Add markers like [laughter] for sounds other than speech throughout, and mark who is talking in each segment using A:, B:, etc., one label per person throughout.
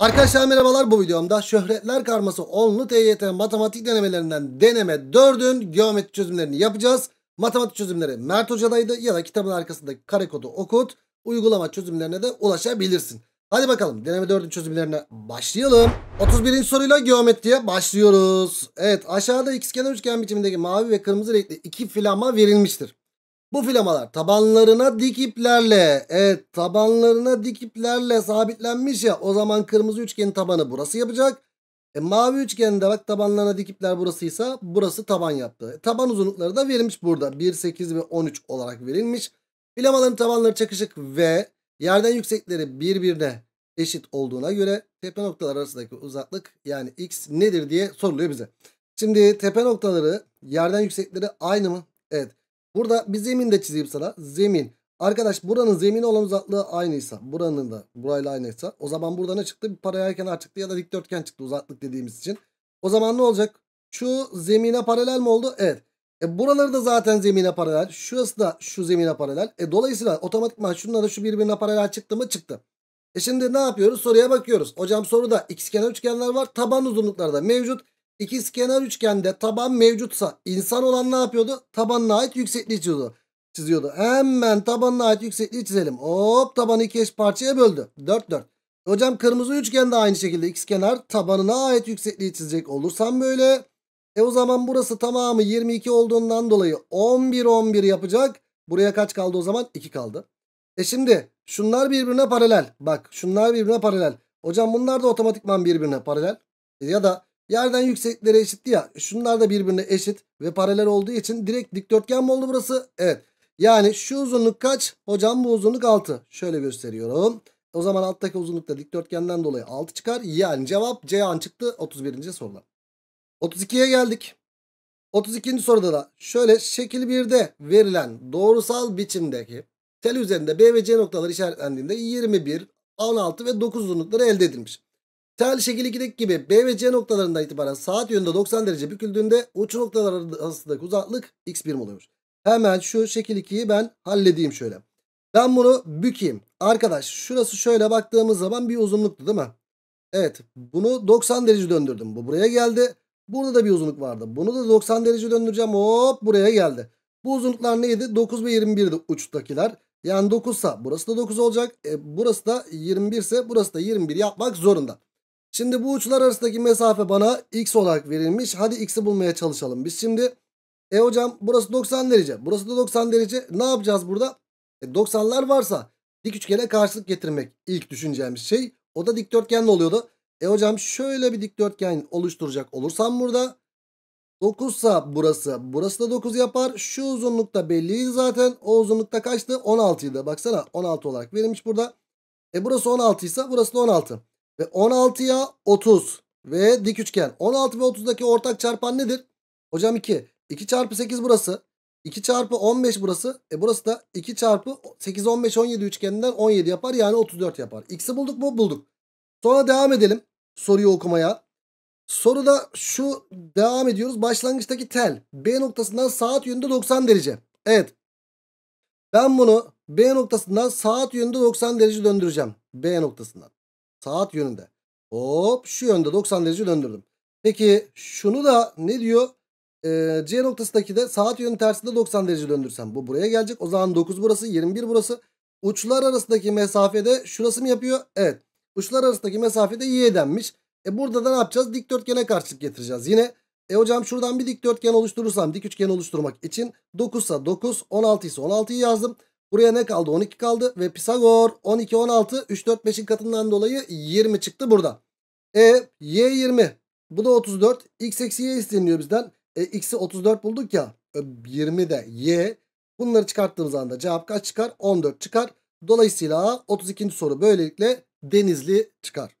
A: Arkadaşlar merhabalar bu videomda şöhretler karması onlu TYT matematik denemelerinden deneme 4'ün geometri çözümlerini yapacağız. Matematik çözümleri Mert Hoca'daydı ya da kitabın arkasındaki kare kodu okut uygulama çözümlerine de ulaşabilirsin. Hadi bakalım deneme 4'ün çözümlerine başlayalım. 31. soruyla geometriye başlıyoruz. Evet aşağıda ikizkenar üçgen biçimindeki mavi ve kırmızı renkli iki filama verilmiştir. Bu filamalar tabanlarına dik iplerle, evet tabanlarına dik iplerle sabitlenmiş ya. O zaman kırmızı üçgenin tabanı burası yapacak. E, mavi üçgende bak tabanlarına dik ipler burasıysa burası taban yaptı. E, taban uzunlukları da verilmiş burada. 1, 8 ve 13 olarak verilmiş. Filamaların tabanları çakışık ve yerden yüksekleri birbirine eşit olduğuna göre tepe noktalar arasındaki uzaklık yani x nedir diye soruluyor bize. Şimdi tepe noktaları yerden yüksekleri aynı mı? Evet. Burada bir zemin de çizeyim sana. Zemin. Arkadaş buranın zemini olan uzaklığı aynıysa buranın da burayla aynıysa o zaman burada ne çıktı? Bir paralelken, kenar çıktı ya da dikdörtgen çıktı uzaklık dediğimiz için. O zaman ne olacak? Şu zemine paralel mi oldu? Evet. E buraları da zaten zemine paralel. Şurası da şu zemine paralel. E dolayısıyla otomatikman da şu birbirine paralel çıktı mı? Çıktı. E şimdi ne yapıyoruz? Soruya bakıyoruz. Hocam soruda kenar üçgenler var. Taban uzunlukları da mevcut. İkizkenar üçgende taban mevcutsa insan olan ne yapıyordu? Tabanına ait yüksekliği çiziyordu. çiziyordu. Hemen tabanına ait yüksekliği çizelim. Hop tabanı iki eş parçaya böldü. 4 4. Hocam kırmızı üçgende aynı şekilde ikizkenar tabanına ait yüksekliği çizecek olursam böyle. E o zaman burası tamamı 22 olduğundan dolayı 11 11 yapacak. Buraya kaç kaldı o zaman? 2 kaldı. E şimdi şunlar birbirine paralel. Bak şunlar birbirine paralel. Hocam bunlar da otomatikman birbirine paralel. E ya da Yerden yüksekleri eşit ya. Şunlar da birbirine eşit ve paralel olduğu için direkt dikdörtgen mi oldu burası? Evet. Yani şu uzunluk kaç? Hocam bu uzunluk 6. Şöyle gösteriyorum. O zaman alttaki uzunluk da dikdörtgenden dolayı 6 çıkar. Yani cevap C an çıktı 31. soruda. 32'ye geldik. 32. soruda da şöyle şekil 1'de verilen doğrusal biçimdeki tel üzerinde B ve C noktaları işaretlendiğinde 21, 16 ve 9 uzunlukları elde edilmiş. Tel şekil 2'deki gibi B ve C noktalarından itibaren saat yönünde 90 derece büküldüğünde uç noktalar arasındaki uzaklık x1 oluyor. Hemen şu şekil 2'yi ben halledeyim şöyle. Ben bunu bükeyim. Arkadaş şurası şöyle baktığımız zaman bir uzunluktu değil mi? Evet bunu 90 derece döndürdüm. Bu buraya geldi. Burada da bir uzunluk vardı. Bunu da 90 derece döndüreceğim. Hop buraya geldi. Bu uzunluklar neydi? 9 ve 21'di uçtakiler. Yani 9 sa burası da 9 olacak. E, burası da 21 ise burası da 21 yapmak zorunda. Şimdi bu uçlar arasındaki mesafe bana x olarak verilmiş. Hadi x'i bulmaya çalışalım. Biz şimdi e hocam burası 90 derece. Burası da 90 derece. Ne yapacağız burada? E, 90'lar varsa dik üçgene karşılık getirmek ilk düşüneceğimiz şey. O da dikdörtgen oluyordu. E hocam şöyle bir dikdörtgen oluşturacak olursam burada 9 sa burası. Burası da 9 yapar. Şu uzunlukta belliydi zaten. O uzunlukta kaçtı? 16 idi. Baksana 16 olarak verilmiş burada. E burası 16 ise burası da 16 ve 16'ya 30 ve dik üçgen. 16 ve 30'daki ortak çarpan nedir? Hocam 2. 2 çarpı 8 burası. 2 çarpı 15 burası. E burası da 2 çarpı 8, 15, 17 üçgeninden 17 yapar. Yani 34 yapar. X'i bulduk mu? Bulduk. Sonra devam edelim soruyu okumaya. Soruda şu devam ediyoruz. Başlangıçtaki tel B noktasından saat yönünde 90 derece. Evet. Ben bunu B noktasından saat yönünde 90 derece döndüreceğim. B noktasından. Saat yönünde. Hop şu yönde 90 derece döndürdüm. Peki şunu da ne diyor? Ee, C noktasındaki de saat yönü tersinde 90 derece döndürsem. Bu buraya gelecek. O zaman 9 burası 21 burası. Uçlar arasındaki mesafede şurası mı yapıyor? Evet. Uçlar arasındaki mesafede y denmiş. E burada da ne yapacağız? Dikdörtgene karşılık getireceğiz. Yine e hocam şuradan bir dikdörtgen oluşturursam dik üçgen oluşturmak için 9 ise 9, 16 ise 16'yı yazdım. Buraya ne kaldı? 12 kaldı ve Pisagor 12 16 3 4 5'in katından dolayı 20 çıktı burada. E y 20 bu da 34 x eksi y isteniyor bizden. E, x'i 34 bulduk ya 20 e, de y bunları çıkarttığımız anda cevap kaç çıkar? 14 çıkar. Dolayısıyla 32. soru böylelikle denizli çıkar.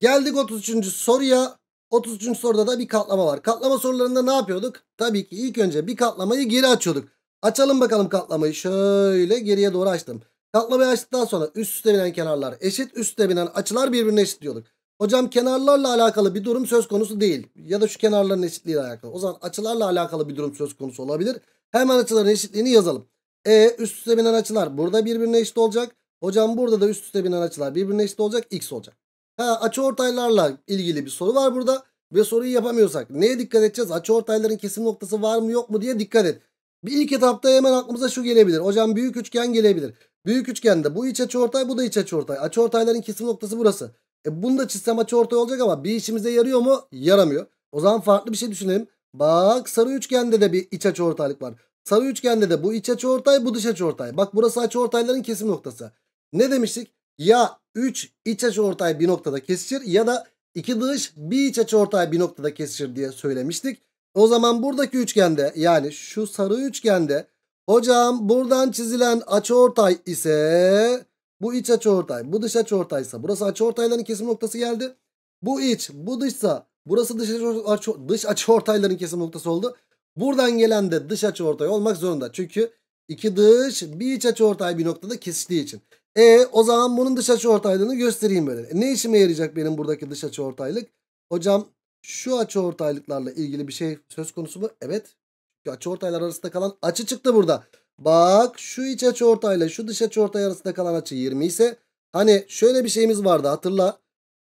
A: Geldik 33. soruya. 33. soruda da bir katlama var. Katlama sorularında ne yapıyorduk? Tabii ki ilk önce bir katlamayı geri açıyorduk. Açalım bakalım katlamayı. Şöyle geriye doğru açtım. Katlamayı açtıktan sonra üst üste binen kenarlar eşit. Üstte binen açılar birbirine eşit diyorduk. Hocam kenarlarla alakalı bir durum söz konusu değil. Ya da şu kenarların eşitliğiyle alakalı. O zaman açılarla alakalı bir durum söz konusu olabilir. Hemen açıların eşitliğini yazalım. E üst üste binen açılar burada birbirine eşit olacak. Hocam burada da üst üste binen açılar birbirine eşit olacak. X olacak. Ha açı ortaylarla ilgili bir soru var burada. Ve soruyu yapamıyorsak neye dikkat edeceğiz? Açı ortayların kesim noktası var mı yok mu diye dikkat et. Bir ilk etapta hemen aklımıza şu gelebilir. Hocam büyük üçgen gelebilir. Büyük üçgende bu iç açıortay bu da iç açıortay. Açıortayların kesim noktası burası. E bunu da çizsem açıortay olacak ama bir işimize yarıyor mu? Yaramıyor. O zaman farklı bir şey düşünelim. Bak sarı üçgende de bir iç açıortaylık var. Sarı üçgende de bu iç açıortay bu dış açıortay. Bak burası açıortayların kesim noktası. Ne demiştik? Ya 3 iç açıortay bir noktada kesişir ya da 2 dış bir iç açıortay bir noktada kesişir diye söylemiştik. O zaman buradaki üçgende yani şu sarı üçgende hocam buradan çizilen açıortay ise bu iç açıortay bu dış açıortaysa burası açıortayların kesim noktası geldi. Bu iç bu dışsa burası dış, dış açıortayların kesim noktası oldu. Buradan gelen de dış açıortay olmak zorunda. Çünkü iki dış bir iç açıortay bir noktada kesiştiği için. E o zaman bunun dış açıortaylığını göstereyim böyle. E, ne işime yarayacak benim buradaki dış açıortaylık? Hocam şu açı ortaylıklarla ilgili bir şey söz konusu mu? Evet. Çünkü açı ortaylar arasında kalan açı çıktı burada. Bak şu iç açı ortayla şu dış açı ortay arasında kalan açı 20 ise hani şöyle bir şeyimiz vardı hatırla.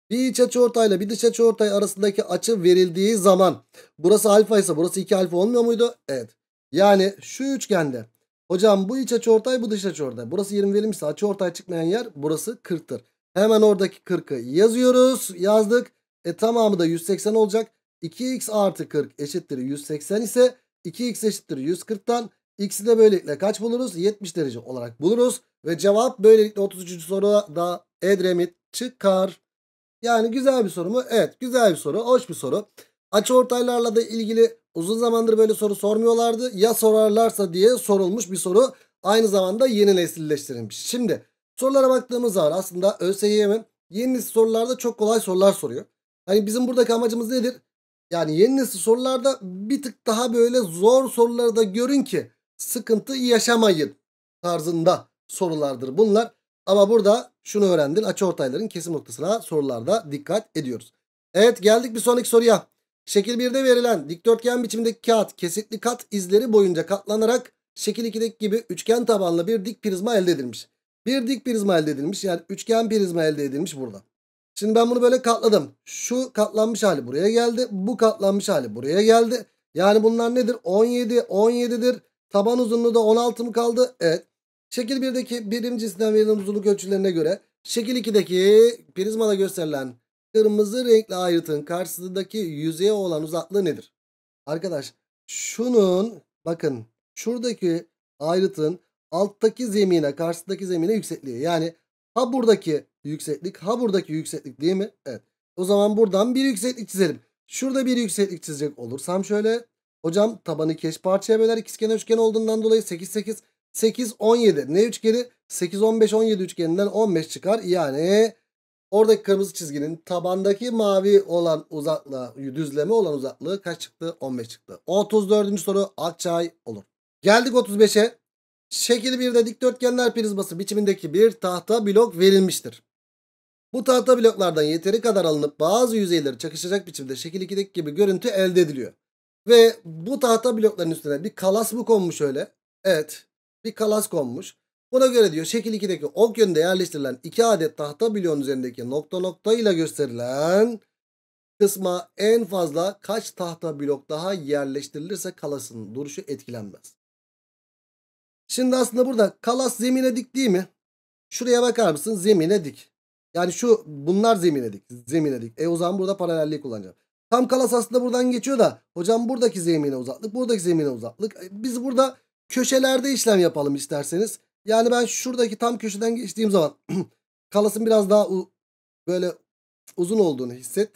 A: Bir iç açı ortayla bir dış açı ortay arasındaki açı verildiği zaman burası alfa ise burası 2 alfa olmuyor muydu? Evet. Yani şu üçgende hocam bu iç açı ortay bu dış açı ortay. Burası 20 verilmişse açı ortay çıkmayan yer burası 40'tır. Hemen oradaki 40'ı yazıyoruz. Yazdık. E tamamı da 180 olacak. 2x artı 40 eşittir 180 ise 2x eşittir 140'tan x'i de böylelikle kaç buluruz? 70 derece olarak buluruz. Ve cevap böylelikle 33. soruda da Edremit çıkar. Yani güzel bir soru mu? Evet güzel bir soru. Hoş bir soru. Açı ortaylarla da ilgili uzun zamandır böyle soru sormuyorlardı. Ya sorarlarsa diye sorulmuş bir soru. Aynı zamanda yeni nesilleştirilmiş. Şimdi sorulara baktığımız zaman aslında ÖSYM yenisi sorularda çok kolay sorular soruyor. Hani bizim buradaki amacımız nedir? Yani yeni nesil sorularda bir tık daha böyle zor soruları da görün ki sıkıntı yaşamayın tarzında sorulardır bunlar. Ama burada şunu öğrendin. ortayların kesim noktasına sorularda dikkat ediyoruz. Evet geldik bir sonraki soruya. Şekil 1'de verilen dikdörtgen biçimindeki kağıt kesitli kat izleri boyunca katlanarak şekil 2'deki gibi üçgen tabanlı bir dik prizma elde edilmiş. Bir dik prizma elde edilmiş yani üçgen prizma elde edilmiş burada. Şimdi ben bunu böyle katladım. Şu katlanmış hali buraya geldi. Bu katlanmış hali buraya geldi. Yani bunlar nedir? 17, 17'dir. Taban uzunluğu da 16 mı kaldı? Evet. Şekil 1'deki cinsinden verilen uzunluk ölçülerine göre şekil 2'deki prizmada gösterilen kırmızı renkli ayrıtın karşısındaki yüzeye olan uzaklığı nedir? Arkadaş şunun bakın şuradaki ayrıtın alttaki zemine karşısındaki zemine yüksekliği. Yani ha buradaki Yükseklik. Ha buradaki yükseklik değil mi? Evet. O zaman buradan bir yükseklik çizelim. Şurada bir yükseklik çizecek olursam şöyle. Hocam tabanı keş parçaya böler. İkizkenar üçgen olduğundan dolayı 8 8 8 17. Ne üçgeni? 8 15 17 üçgeninden 15 çıkar. Yani oradaki kırmızı çizginin tabandaki mavi olan uzaklığa, düzleme olan uzaklığı kaç çıktı? 15 çıktı. 34. soru Akçay olur. Geldik 35'e. Şekil 1'de dikdörtgenler prizması biçimindeki bir tahta blok verilmiştir. Bu tahta bloklardan yeteri kadar alınıp bazı yüzeyleri çakışacak biçimde şekil 2'deki gibi görüntü elde ediliyor. Ve bu tahta blokların üstüne bir kalas mı konmuş öyle? Evet bir kalas konmuş. Buna göre diyor şekil 2'deki ok yönde yerleştirilen 2 adet tahta bloğun üzerindeki nokta nokta ile gösterilen kısma en fazla kaç tahta blok daha yerleştirilirse kalasın duruşu etkilenmez. Şimdi aslında burada kalas zemine dik değil mi? Şuraya bakar mısın? Zemine dik. Yani şu bunlar zeminledik. Zeminledik. E o zaman burada paralelliği kullanacağım. Tam kalas aslında buradan geçiyor da hocam buradaki zemine uzaklık, buradaki zemine uzaklık. E, biz burada köşelerde işlem yapalım isterseniz. Yani ben şuradaki tam köşeden geçtiğim zaman [clears throat] kalasın biraz daha böyle uzun olduğunu hisset.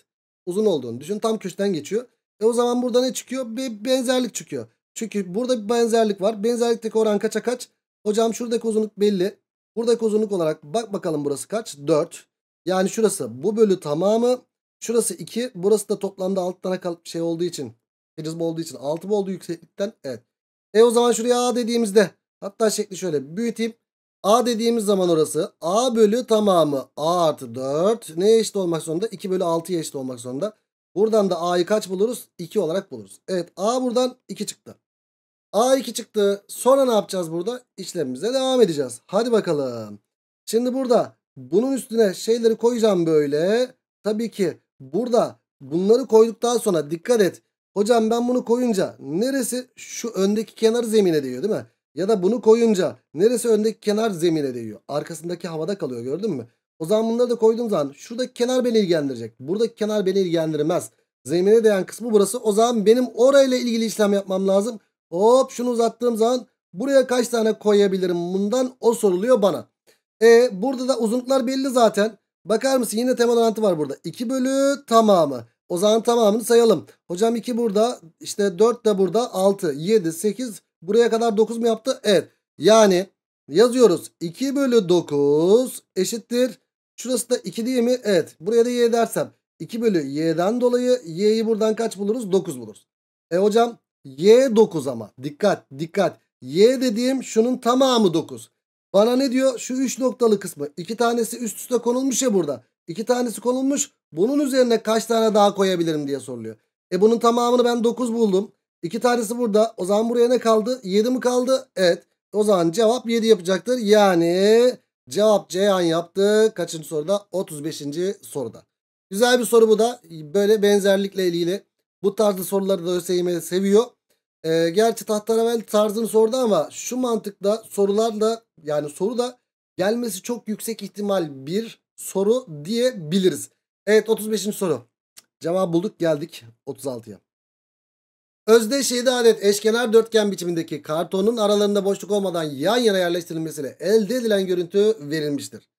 A: Uzun olduğunu düşün. Tam köşeden geçiyor. E o zaman burada ne çıkıyor? Bir benzerlik çıkıyor. Çünkü burada bir benzerlik var. Benzerlikteki oran kaça kaç? Hocam şuradaki uzunluk belli. Buradaki uzunluk olarak bak bakalım burası kaç? 4. Yani şurası bu bölü tamamı. Şurası 2. Burası da toplamda 6 tane kalıp şey olduğu için. Hecizm olduğu için 6 bu oldu yükseklikten. Evet. E o zaman şuraya A dediğimizde hatta şekli şöyle büyüteyim. A dediğimiz zaman orası A bölü tamamı A artı 4 neye eşit olmak zorunda? 2 bölü 6'ya eşit olmak zorunda. Buradan da A'yı kaç buluruz? 2 olarak buluruz. Evet A buradan 2 çıktı. A2 çıktı. Sonra ne yapacağız burada? İşlemimize devam edeceğiz. Hadi bakalım. Şimdi burada bunun üstüne şeyleri koyacağım böyle. Tabii ki burada bunları koyduktan sonra dikkat et. Hocam ben bunu koyunca neresi şu öndeki kenar zemine değiyor değil mi? Ya da bunu koyunca neresi öndeki kenar zemine değiyor. Arkasındaki havada kalıyor gördün mü? O zaman bunları da koyduğum zaman şuradaki kenar beni ilgilendirecek. Buradaki kenar beni ilgilendirmez. Zemine değen kısmı burası. O zaman benim orayla ilgili işlem yapmam lazım. Hop şunu uzattığım zaman buraya kaç tane koyabilirim bundan o soruluyor bana. E burada da uzunluklar belli zaten. Bakar mısın yine temel orantı var burada. 2 bölü tamamı. O zaman tamamını sayalım. Hocam 2 burada işte 4 de burada 6 7 8 buraya kadar 9 mu yaptı? Evet. Yani yazıyoruz 2 bölü 9 eşittir. Şurası da 2 değil mi? Evet. Buraya da y dersem 2 bölü y'den dolayı y'yi buradan kaç buluruz? 9 buluruz. E hocam Y 9 ama. Dikkat dikkat. Y dediğim şunun tamamı 9. Bana ne diyor? Şu 3 noktalı kısmı. 2 tanesi üst üste konulmuş ya burada. 2 tanesi konulmuş. Bunun üzerine kaç tane daha koyabilirim diye soruluyor. E bunun tamamını ben 9 buldum. 2 tanesi burada. O zaman buraya ne kaldı? 7 mi kaldı? Evet. O zaman cevap 7 yapacaktır. Yani cevap Ceyhan yaptı. Kaçıncı soruda? 35. soruda. Güzel bir soru bu da. Böyle benzerlikle ilgili. Bu tarzda soruları da ÖSYM seviyor. E, gerçi tahtaravel tarzını sordu ama şu mantıkla sorularla yani soru da gelmesi çok yüksek ihtimal bir soru diyebiliriz. Evet 35. soru. Cevabı bulduk geldik 36'ya. Özdeş 7 adet eşkenar dörtgen biçimindeki kartonun aralarında boşluk olmadan yan yana yerleştirilmesiyle elde edilen görüntü verilmiştir.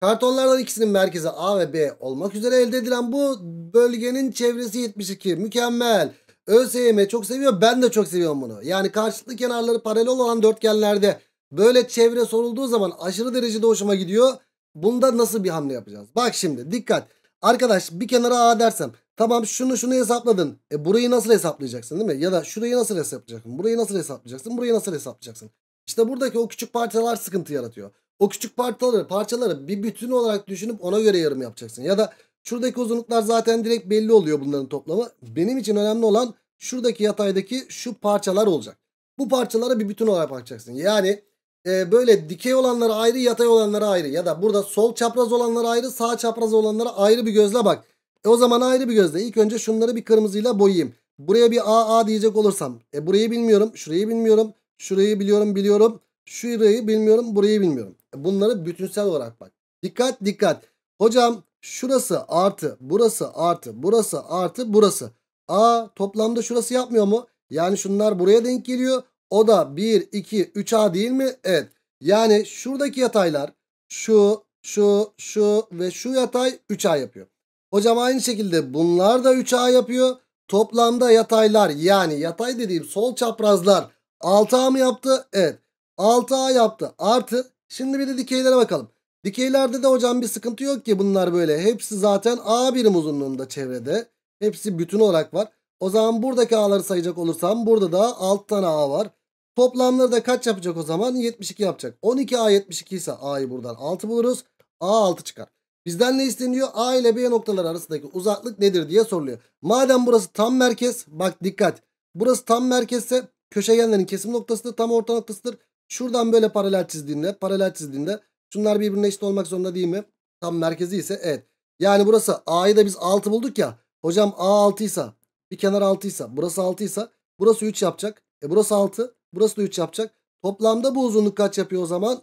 A: Kartonlardan ikisinin merkezi A ve B olmak üzere elde edilen bu bölgenin çevresi 72. Mükemmel. ÖSYM çok seviyor ben de çok seviyorum bunu. Yani karşılıklı kenarları paralel olan dörtgenlerde böyle çevre sorulduğu zaman aşırı derecede hoşuma gidiyor. Bunda nasıl bir hamle yapacağız? Bak şimdi dikkat. Arkadaş bir kenara A dersem tamam şunu şunu hesapladın. E burayı nasıl hesaplayacaksın değil mi? Ya da şurayı nasıl hesaplayacaksın? Burayı nasıl hesaplayacaksın? Burayı nasıl hesaplayacaksın? İşte buradaki o küçük parçalar sıkıntı yaratıyor. O küçük parçaları parçaları bir bütün olarak düşünüp ona göre yarım yapacaksın. Ya da Şuradaki uzunluklar zaten direkt belli oluyor bunların toplamı. Benim için önemli olan şuradaki yataydaki şu parçalar olacak. Bu parçalara bir bütün olarak bakacaksın. Yani e, böyle dikey olanlara ayrı yatay olanlara ayrı ya da burada sol çapraz olanlara ayrı sağ çapraz olanlara ayrı bir gözle bak. E o zaman ayrı bir gözle ilk önce şunları bir kırmızıyla boyayayım. Buraya bir AA diyecek olursam e burayı bilmiyorum şurayı bilmiyorum şurayı biliyorum biliyorum şurayı bilmiyorum burayı bilmiyorum. E bunları bütünsel olarak bak. Dikkat dikkat. Hocam Şurası artı, burası artı, burası artı, burası. A toplamda şurası yapmıyor mu? Yani şunlar buraya denk geliyor. O da 1, 2, 3A değil mi? Evet. Yani şuradaki yataylar şu, şu, şu ve şu yatay 3A yapıyor. Hocam aynı şekilde bunlar da 3A yapıyor. Toplamda yataylar yani yatay dediğim sol çaprazlar 6A mı yaptı? Evet. 6A yaptı. Artı şimdi bir de dikeylere bakalım. Dikeylerde de hocam bir sıkıntı yok ki bunlar böyle. Hepsi zaten A birim uzunluğunda çevrede. Hepsi bütün olarak var. O zaman buradaki A'ları sayacak olursam burada da 6 tane A var. Toplamları da kaç yapacak o zaman? 72 yapacak. 12 A 72 ise A'yı buradan 6 buluruz. A 6 çıkar. Bizden ne isteniyor? A ile B noktaları arasındaki uzaklık nedir diye soruluyor. Madem burası tam merkez bak dikkat. Burası tam merkezse köşegenlerin kesim noktası da tam orta noktasıdır. Şuradan böyle paralel çizdiğinde paralel çizdiğinde Şunlar birbirine eşit olmak zorunda değil mi? Tam merkezi ise evet. Yani burası A'yı da biz 6 bulduk ya. Hocam A 6 ise bir kenar 6 ise burası 6 ise burası 3 yapacak. E burası 6 burası da 3 yapacak. Toplamda bu uzunluk kaç yapıyor o zaman?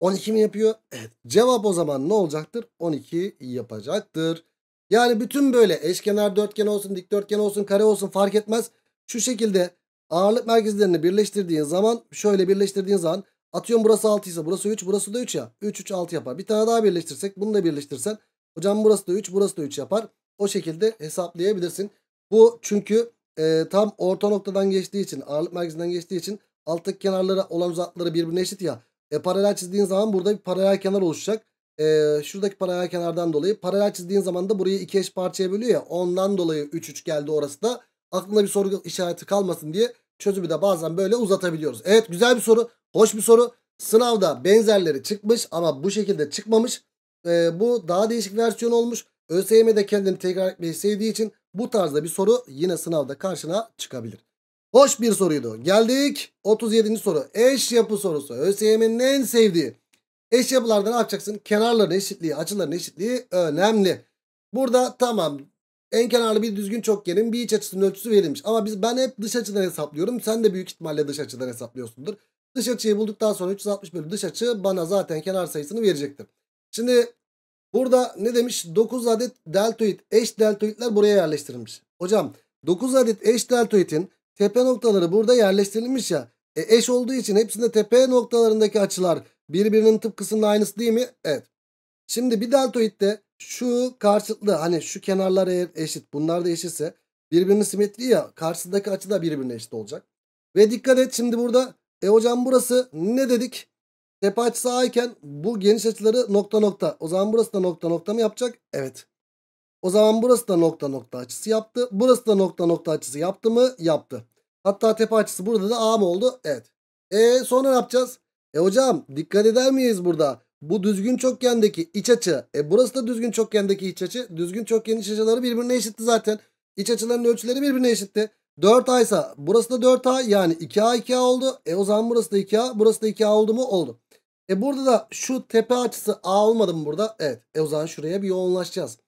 A: 12 mi yapıyor? Evet. Cevap o zaman ne olacaktır? 12 yapacaktır. Yani bütün böyle eşkenar dörtgen olsun, dikdörtgen olsun, kare olsun fark etmez. Şu şekilde ağırlık merkezlerini birleştirdiğin zaman şöyle birleştirdiğin zaman Atıyorum burası 6 ise burası 3 burası da 3 ya. 3 3 6 yapar. Bir tane daha birleştirsek bunu da birleştirsen. Hocam burası da 3 burası da 3 yapar. O şekilde hesaplayabilirsin. Bu çünkü e, tam orta noktadan geçtiği için ağırlık merkezinden geçtiği için alttaki kenarlara olan uzaklıkları birbirine eşit ya. E, paralel çizdiğin zaman burada bir paralel kenar oluşacak. E, şuradaki paralel kenardan dolayı paralel çizdiğin zaman da burayı iki eş parçaya bölüyor ya. Ondan dolayı 3 3 geldi orası da. aklında bir soru işareti kalmasın diye çözümü de bazen böyle uzatabiliyoruz. Evet güzel bir soru. Hoş bir soru. Sınavda benzerleri çıkmış ama bu şekilde çıkmamış. Ee, bu daha değişik versiyon olmuş. ÖSYM'de kendini tekrar etmeyi sevdiği için bu tarzda bir soru yine sınavda karşına çıkabilir. Hoş bir soruydu. Geldik 37. soru. Eş yapı sorusu. ÖSYM'nin en sevdiği. Eş yapılardan ne yapacaksın? Kenarların eşitliği, açıların eşitliği önemli. Burada tamam en kenarlı bir düzgün çokgenin bir iç açısının ölçüsü verilmiş. Ama biz ben hep dış açıdan hesaplıyorum. Sen de büyük ihtimalle dış açıdan hesaplıyorsundur. Dış açıyı bulduktan sonra 360 bölü dış açı bana zaten kenar sayısını verecektir. Şimdi burada ne demiş? 9 adet deltoid eş deltoidler buraya yerleştirilmiş. Hocam 9 adet eş deltoidin tepe noktaları burada yerleştirilmiş ya. E, eş olduğu için hepsinde tepe noktalarındaki açılar birbirinin tıpkısının aynısı değil mi? Evet. Şimdi bir deltoidde şu karşıtlı hani şu kenarlar eşit bunlar da eşitse birbirini simetriği ya karşısındaki açı da birbirine eşit olacak. Ve dikkat et şimdi burada e hocam burası ne dedik? Tepe açısı A iken bu geniş açıları nokta nokta. O zaman burası da nokta nokta mı yapacak? Evet. O zaman burası da nokta nokta açısı yaptı. Burası da nokta nokta açısı yaptı mı? Yaptı. Hatta tepe açısı burada da A mı oldu? Evet. E sonra ne yapacağız? E hocam dikkat eder miyiz burada? Bu düzgün çokgendeki iç açı. E burası da düzgün çokgendeki iç açı. Düzgün çokgen iç açıları birbirine eşitti zaten. İç açıların ölçüleri birbirine eşitti. 4 aysa, burası da 4A yani 2A 2A oldu. E o zaman burası da 2A burası da 2A oldu mu? Oldu. E burada da şu tepe açısı A olmadı mı burada? Evet. E o zaman şuraya bir yoğunlaşacağız.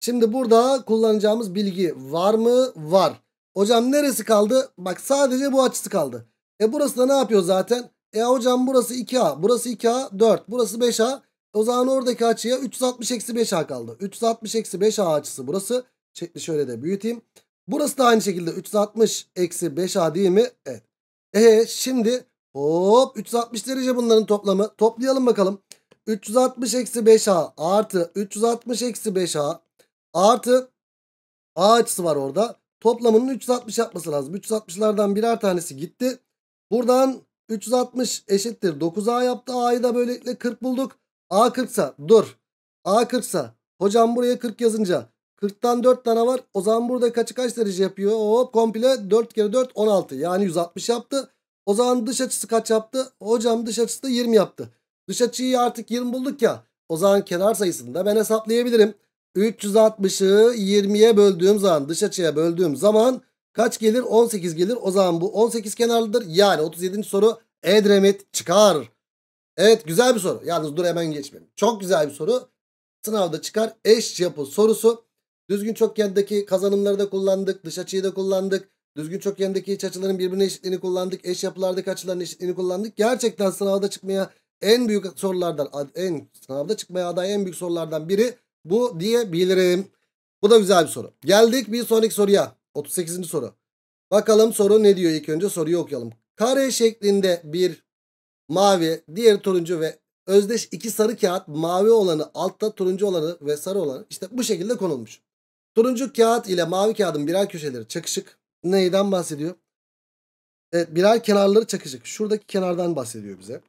A: Şimdi burada kullanacağımız bilgi var mı? Var. Hocam neresi kaldı? Bak sadece bu açısı kaldı. E burası da ne yapıyor zaten? E hocam burası 2A. Burası 2A 4. Burası 5A. O zaman oradaki açıya 360 eksi 5A kaldı. 360 eksi 5A açısı burası. Şekli şöyle de büyüteyim. Burası da aynı şekilde 360 eksi 5A değil mi? Evet. E şimdi hop 360 derece bunların toplamı. Toplayalım bakalım. 360 eksi 5A artı 360 eksi 5A artı A açısı var orada. Toplamının 360 yapması lazım. 360'lardan birer tanesi gitti. Buradan 360 eşittir 9A yaptı. A'yı da böylelikle 40 bulduk. A 40 sa dur. A 40 sa hocam buraya 40 yazınca 40'tan 4 tane var. O zaman burada kaçı kaç derece yapıyor? Hop komple 4 kere 4 16. Yani 160 yaptı. O zaman dış açısı kaç yaptı? Hocam dış açısı da 20 yaptı. Dış açıyı artık 20 bulduk ya. O zaman kenar sayısını da ben hesaplayabilirim. 360'ı 20'ye böldüğüm zaman dış açıya böldüğüm zaman Kaç gelir? 18 gelir. O zaman bu 18 kenarlıdır. Yani 37. soru Edremit çıkar. Evet güzel bir soru. Yalnız dur hemen geçmeyin. Çok güzel bir soru. Sınavda çıkar. Eş yapı sorusu. Düzgün çokgendeki kazanımları da kullandık. Dış açıyı da kullandık. Düzgün çokgendeki iç açıların birbirine eşitliğini kullandık. Eş yapılardaki açıların eşitliğini kullandık. Gerçekten sınavda çıkmaya en büyük sorulardan en sınavda çıkmaya aday en büyük sorulardan biri bu diyebilirim. Bu da güzel bir soru. Geldik bir sonraki soruya. 38. soru. Bakalım soru ne diyor ilk önce soruyu okuyalım. Kare şeklinde bir mavi, diğer turuncu ve özdeş iki sarı kağıt mavi olanı altta turuncu olanı ve sarı olanı işte bu şekilde konulmuş. Turuncu kağıt ile mavi kağıdın birer köşeleri çakışık. Neyden bahsediyor? Evet birer kenarları çakışık. Şuradaki kenardan bahsediyor bize.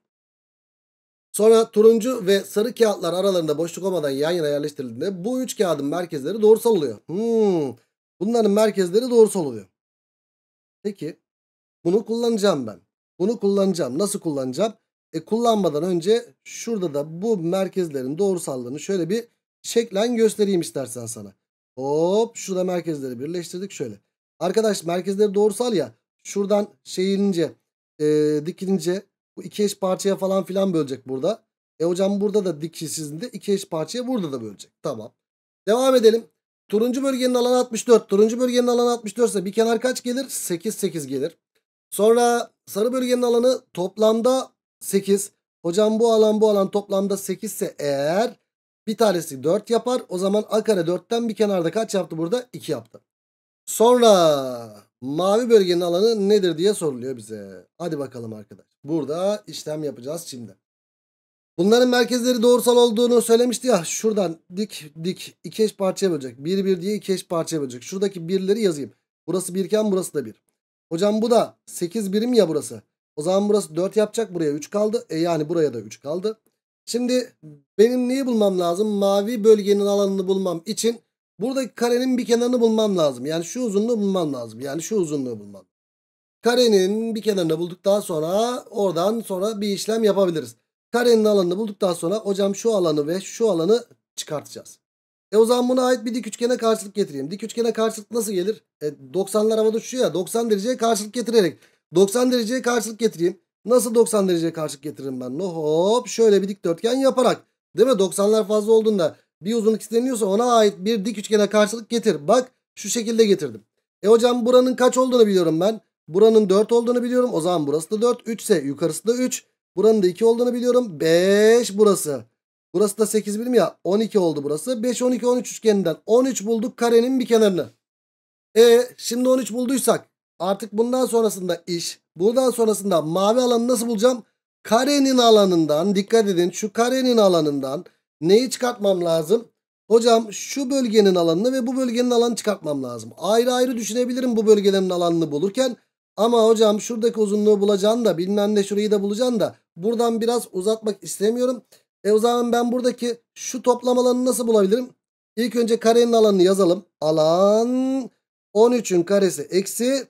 A: Sonra turuncu ve sarı kağıtlar aralarında boşluk olmadan yan yana yerleştirildiğinde bu üç kağıdın merkezleri doğru oluyor. Hmm. Bunların merkezleri doğrusal oluyor. Peki bunu kullanacağım ben. Bunu kullanacağım. Nasıl kullanacağım? E kullanmadan önce şurada da bu merkezlerin doğrusallığını şöyle bir şeklen göstereyim istersen sana. Hop şurada merkezleri birleştirdik şöyle. Arkadaş merkezleri doğrusal ya. Şuradan şey inince e, dikilince bu iki eş parçaya falan filan bölecek burada. E hocam burada da dikişsizinde iki eş parçaya burada da bölecek. Tamam. Devam edelim. Turuncu bölgenin alanı 64. Turuncu bölgenin alanı 64 ise bir kenar kaç gelir? 8 8 gelir. Sonra sarı bölgenin alanı toplamda 8. Hocam bu alan bu alan toplamda 8 ise eğer bir tanesi 4 yapar. O zaman a kare 4'ten bir kenarda kaç yaptı burada? 2 yaptı. Sonra mavi bölgenin alanı nedir diye soruluyor bize. Hadi bakalım arkadaş. Burada işlem yapacağız şimdi. Bunların merkezleri doğrusal olduğunu söylemişti ya. Şuradan dik dik iki eş parçaya bölecek. Bir bir diye iki eş parçaya bölecek. Şuradaki birleri yazayım. Burası birken burası da bir. Hocam bu da 8 birim ya burası. O zaman burası 4 yapacak. Buraya 3 kaldı. E yani buraya da 3 kaldı. Şimdi benim neyi bulmam lazım? Mavi bölgenin alanını bulmam için buradaki karenin bir kenarını bulmam lazım. Yani şu uzunluğu bulmam lazım. Yani şu uzunluğu bulmam. Karenin bir kenarını bulduktan sonra oradan sonra bir işlem yapabiliriz. Karenin alanını bulduktan sonra hocam şu alanı ve şu alanı çıkartacağız. E o zaman buna ait bir dik üçgene karşılık getireyim. Dik üçgene karşılık nasıl gelir? E 90'lar havada şu ya 90 dereceye karşılık getirerek. 90 dereceye karşılık getireyim. Nasıl 90 dereceye karşılık getiririm ben? No, hop şöyle bir dikdörtgen yaparak. Değil mi? 90'lar fazla olduğunda bir uzunluk isteniyorsa ona ait bir dik üçgene karşılık getir. Bak şu şekilde getirdim. E hocam buranın kaç olduğunu biliyorum ben. Buranın 4 olduğunu biliyorum. O zaman burası da 4. 3 ise yukarısı da 3. Buranın da 2 olduğunu biliyorum. 5 burası. Burası da 8 birim ya. 12 oldu burası. 5, 12, 13 üçgeninden. 13 bulduk karenin bir kenarını. E şimdi 13 bulduysak artık bundan sonrasında iş. Buradan sonrasında mavi alanı nasıl bulacağım? Karenin alanından dikkat edin şu karenin alanından neyi çıkartmam lazım? Hocam şu bölgenin alanını ve bu bölgenin alanını çıkartmam lazım. Ayrı ayrı düşünebilirim bu bölgelerin alanını bulurken. Ama hocam şuradaki uzunluğu bulacaksın da bilmem ne şurayı da bulacaksın da Buradan biraz uzatmak istemiyorum. E o zaman ben buradaki şu toplam alanı nasıl bulabilirim? İlk önce karenin alanını yazalım. Alan 13'ün karesi eksi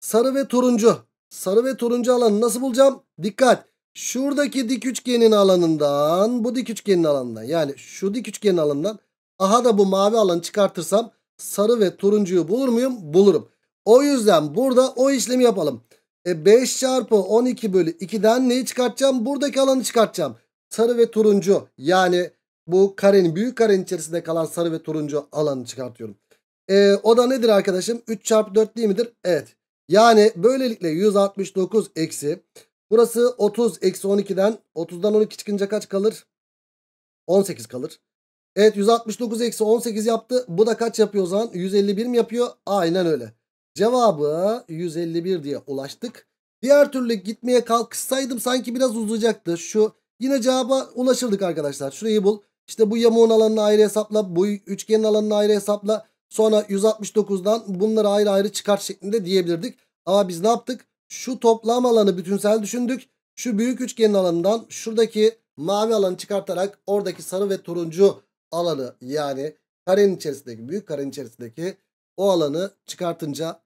A: sarı ve turuncu. Sarı ve turuncu alanı nasıl bulacağım? Dikkat. Şuradaki dik üçgenin alanından bu dik üçgenin alanından yani şu dik üçgenin alanından aha da bu mavi alanı çıkartırsam sarı ve turuncuyu bulur muyum? Bulurum. O yüzden burada o işlemi yapalım. E 5 çarpı 12 bölü 2'den neyi çıkartacağım? Buradaki alanı çıkartacağım. Sarı ve turuncu yani bu karenin büyük karenin içerisinde kalan sarı ve turuncu alanı çıkartıyorum. E, o da nedir arkadaşım? 3 çarpı 4 değil midir? Evet. Yani böylelikle 169 eksi. Burası 30 eksi 12'den 30'dan 12 çıkınca kaç kalır? 18 kalır. Evet 169 eksi 18 yaptı. Bu da kaç yapıyor o zaman? 151 mi yapıyor? Aynen öyle. Cevabı 151 diye ulaştık. Diğer türlü gitmeye kalksaydım sanki biraz uzayacaktı. Şu yine cevaba ulaşırdık arkadaşlar. Şurayı bul. İşte bu yamuğun alanını ayrı hesapla. Bu üçgenin alanını ayrı hesapla. Sonra 169'dan bunları ayrı ayrı çıkar şeklinde diyebilirdik. Ama biz ne yaptık? Şu toplam alanı bütünsel düşündük. Şu büyük üçgenin alanından şuradaki mavi alanı çıkartarak oradaki sarı ve turuncu alanı yani karenin içerisindeki büyük karenin içerisindeki o alanı çıkartınca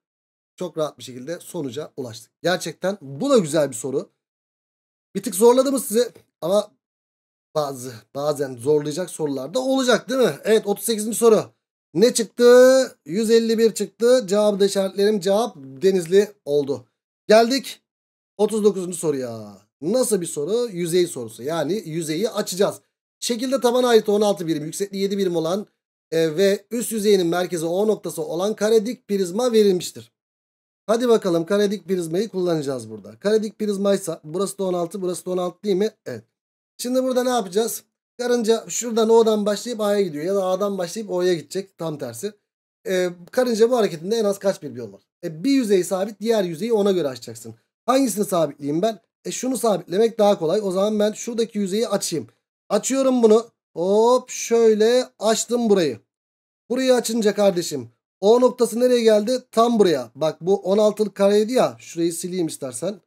A: çok rahat bir şekilde sonuca ulaştık. Gerçekten bu da güzel bir soru. Bir tık zorladı mı sizi? Ama bazı bazen zorlayacak sorular da olacak değil mi? Evet 38. soru. Ne çıktı? 151 çıktı. Cevabı da işaretlerim. Cevap Denizli oldu. Geldik 39. soruya. Nasıl bir soru? Yüzey sorusu. Yani yüzeyi açacağız. Şekilde taban ayrıtı 16 birim, yüksekliği 7 birim olan e, ve üst yüzeyinin merkezi O noktası olan karedik prizma verilmiştir. Hadi bakalım karedik prizmayı kullanacağız burada. Karedik prizmaysa burası da 16 burası da 16 değil mi? Evet. Şimdi burada ne yapacağız? Karınca şuradan O'dan başlayıp A'ya gidiyor ya da A'dan başlayıp O'ya gidecek tam tersi. E, karınca bu hareketinde en az kaç bilgi var? E, bir yüzeyi sabit diğer yüzeyi ona göre açacaksın. Hangisini sabitleyeyim ben? E şunu sabitlemek daha kolay. O zaman ben şuradaki yüzeyi açayım. Açıyorum bunu. Hop şöyle açtım burayı. Burayı açınca kardeşim O noktası nereye geldi? Tam buraya. Bak bu 16'lık kareydi ya. Şurayı sileyim istersen.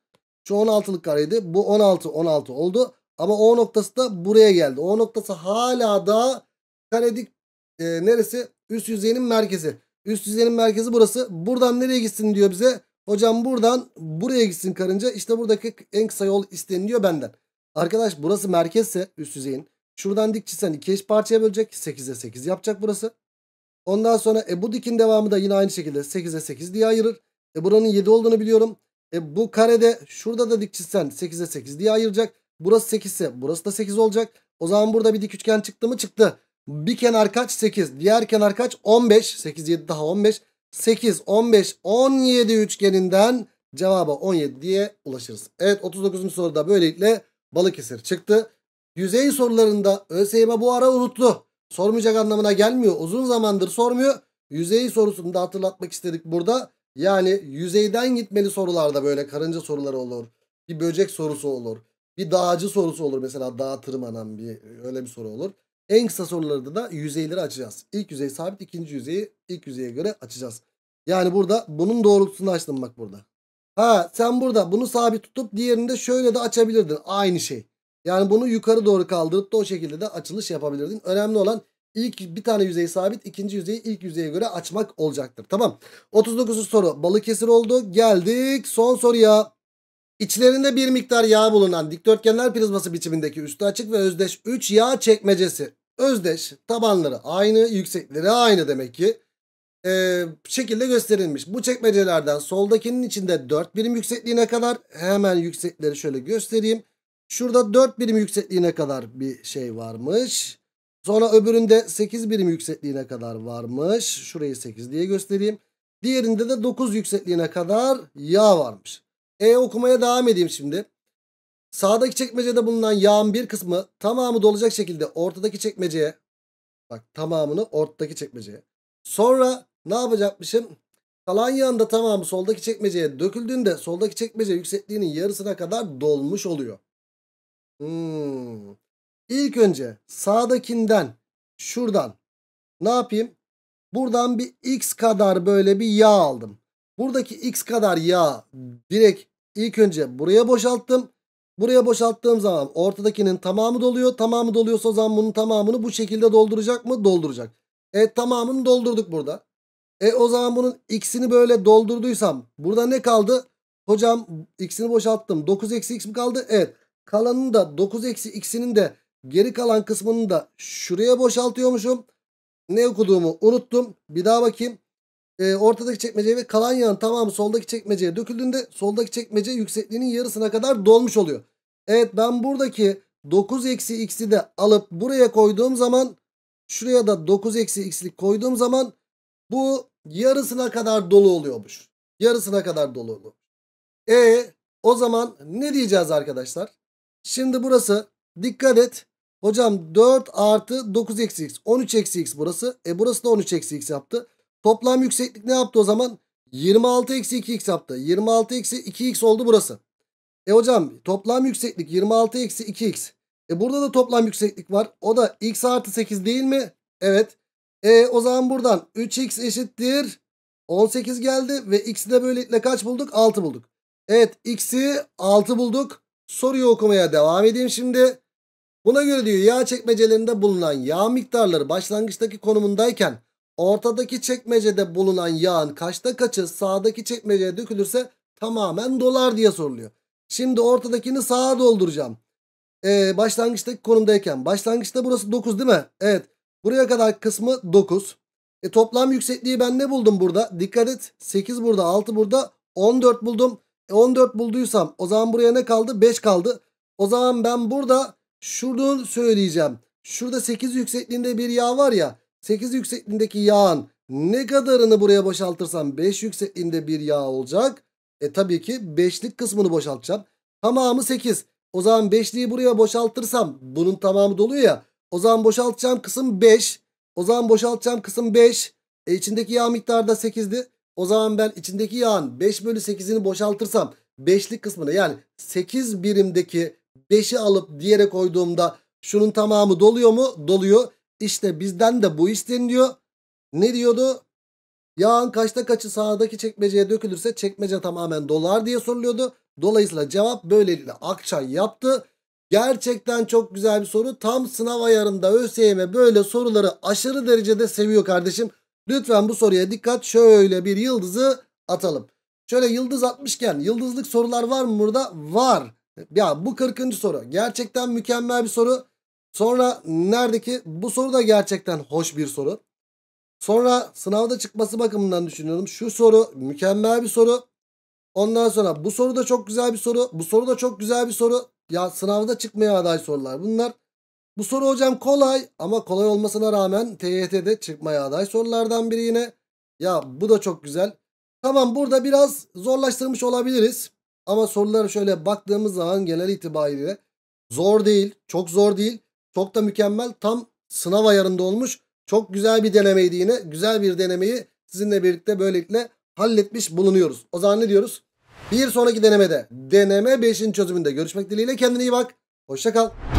A: Şu 16'lık kareydi. Bu 16 16 oldu. Ama O noktası da buraya geldi. O noktası hala da karedik e, neresi? Üst yüzeyin merkezi. Üst yüzeyin merkezi burası. Buradan nereye gitsin diyor bize. Hocam buradan buraya gitsin karınca. İşte buradaki en kısa yol isteniliyor benden. Arkadaş burası merkezse üst yüzeyin. Şuradan dik çizsen iki eş parçaya bölecek. 8'e 8 yapacak burası. Ondan sonra e, bu dikin devamı da yine aynı şekilde 8'e 8 diye ayırır. E, buranın 7 olduğunu biliyorum. E, bu karede şurada da dik çizsen 8'e 8 diye ayıracak. Burası 8 ise burası da 8 olacak. O zaman burada bir dik üçgen çıktı mı çıktı. Bir kenar kaç? 8. Diğer kenar kaç? 15. 8, 7 daha 15. 8, 15, 17 üçgeninden cevaba 17 diye ulaşırız. Evet 39. soruda böylelikle Balıkesir çıktı. Yüzey sorularında ÖSYM bu ara unuttu sormayacak anlamına gelmiyor. Uzun zamandır sormuyor. Yüzey sorusunu da hatırlatmak istedik burada. Yani yüzeyden gitmeli sorularda böyle karınca soruları olur. Bir böcek sorusu olur. Bir dağcı sorusu olur mesela dağa tırmanan bir öyle bir soru olur. En kısa sorularda da yüzeyleri açacağız. İlk yüzey sabit ikinci yüzeyi ilk yüzeye göre açacağız. Yani burada bunun doğrultusunu açtım bak burada. Ha sen burada bunu sabit tutup diğerini de şöyle de açabilirdin. Aynı şey. Yani bunu yukarı doğru kaldırıp da o şekilde de açılış yapabilirdin. Önemli olan ilk bir tane yüzey sabit ikinci yüzeyi ilk yüzeye göre açmak olacaktır. Tamam 39. soru Balıkesir oldu. Geldik son soruya. İçlerinde bir miktar yağ bulunan dikdörtgenler prizması biçimindeki üstü açık ve özdeş 3 yağ çekmecesi. Özdeş tabanları aynı yüksekleri aynı demek ki e, şekilde gösterilmiş. Bu çekmecelerden soldakinin içinde 4 birim yüksekliğine kadar hemen yüksekleri şöyle göstereyim. Şurada 4 birim yüksekliğine kadar bir şey varmış. Sonra öbüründe 8 birim yüksekliğine kadar varmış. Şurayı 8 diye göstereyim. Diğerinde de 9 yüksekliğine kadar yağ varmış. E okumaya devam edeyim şimdi. Sağdaki çekmecede bulunan yağın bir kısmı tamamı dolacak şekilde ortadaki çekmeceye bak tamamını ortadaki çekmeceye. Sonra ne yapacakmışım? Kalan yağın da tamamı soldaki çekmeceye döküldüğünde soldaki çekmece yüksekliğinin yarısına kadar dolmuş oluyor. Hmm. İlk önce sağdakinden şuradan ne yapayım? Buradan bir x kadar böyle bir yağ aldım. Buradaki x kadar yağ direkt ilk önce buraya boşalttım. Buraya boşalttığım zaman ortadakinin tamamı doluyor. Tamamı doluyorsa o zaman bunun tamamını bu şekilde dolduracak mı? Dolduracak. E tamamını doldurduk burada. E o zaman bunun x'ini böyle doldurduysam burada ne kaldı? Hocam x'ini boşalttım. 9 eksi x mi kaldı? Evet. Kalanını da 9 eksi x'inin de geri kalan kısmını da şuraya boşaltıyormuşum. Ne okuduğumu unuttum. Bir daha bakayım. E, ortadaki çekmeceye ve kalan yağın tamamı soldaki çekmeceye döküldüğünde soldaki çekmece yüksekliğinin yarısına kadar dolmuş oluyor. Evet ben buradaki 9 eksi x'i de alıp buraya koyduğum zaman şuraya da 9 eksi x'lik koyduğum zaman bu yarısına kadar dolu oluyormuş. Yarısına kadar dolu oluyor. E o zaman ne diyeceğiz arkadaşlar? Şimdi burası dikkat et. Hocam 4 artı 9 eksi x. 13 eksi x burası. E burası da 13 eksi x yaptı. Toplam yükseklik ne yaptı o zaman? 26 eksi 2x yaptı. 26 eksi 2x oldu burası. E hocam toplam yükseklik 26 eksi 2x. E burada da toplam yükseklik var. O da x artı 8 değil mi? Evet. E o zaman buradan 3x eşittir. 18 geldi ve x'i de böylelikle kaç bulduk? 6 bulduk. Evet x'i 6 bulduk. Soruyu okumaya devam edeyim şimdi. Buna göre diyor yağ çekmecelerinde bulunan yağ miktarları başlangıçtaki konumundayken ortadaki çekmecede bulunan yağın kaçta kaçı sağdaki çekmeceye dökülürse tamamen dolar diye soruluyor. Şimdi ortadakini sağa dolduracağım. Ee, başlangıçtaki konumdayken başlangıçta burası 9 değil mi? Evet buraya kadar kısmı 9. E, toplam yüksekliği ben ne buldum burada? Dikkat et 8 burada 6 burada 14 buldum. 14 e, bulduysam o zaman buraya ne kaldı? 5 kaldı. O zaman ben burada şunu söyleyeceğim. Şurada 8 yüksekliğinde bir yağ var ya. 8 yüksekliğindeki yağın ne kadarını buraya boşaltırsam 5 yüksekliğinde bir yağ olacak. E tabii ki 5'lik kısmını boşaltacağım. Tamamı 8. O zaman 5'liği buraya boşaltırsam bunun tamamı doluyor ya. O zaman boşaltacağım kısım 5. O zaman boşaltacağım kısım 5. E içindeki yağ miktarı da 8'di. O zaman ben içindeki yağın 5 bölü 8'ini boşaltırsam 5'lik kısmını yani 8 birimdeki 5'i alıp diğere koyduğumda şunun tamamı doluyor mu? Doluyor. İşte bizden de bu isteniliyor. Ne diyordu? Yağın kaçta kaçı sağdaki çekmeceye dökülürse çekmece tamamen dolar diye soruluyordu. Dolayısıyla cevap böylelikle Akçay yaptı. Gerçekten çok güzel bir soru. Tam sınav ayarında ÖSYM böyle soruları aşırı derecede seviyor kardeşim. Lütfen bu soruya dikkat. Şöyle bir yıldızı atalım. Şöyle yıldız atmışken yıldızlık sorular var mı burada? Var. Ya bu 40. soru. Gerçekten mükemmel bir soru. Sonra neredeki? Bu soru da gerçekten hoş bir soru. Sonra sınavda çıkması bakımından düşünüyorum. Şu soru mükemmel bir soru. Ondan sonra bu soru da çok güzel bir soru. Bu soru da çok güzel bir soru. Ya sınavda çıkmaya aday sorular bunlar. Bu soru hocam kolay ama kolay olmasına rağmen TYT'de çıkmaya aday sorulardan biri yine. Ya bu da çok güzel. Tamam burada biraz zorlaştırmış olabiliriz. Ama sorulara şöyle baktığımız zaman genel itibariyle zor değil, çok zor değil, çok da mükemmel. Tam sınav ayarında olmuş. Çok güzel bir denemeydi yine. Güzel bir denemeyi sizinle birlikte böylelikle halletmiş bulunuyoruz. O zaman ne diyoruz? Bir sonraki denemede deneme 5'in çözümünde görüşmek dileğiyle kendine iyi bak. hoşçakal. kal.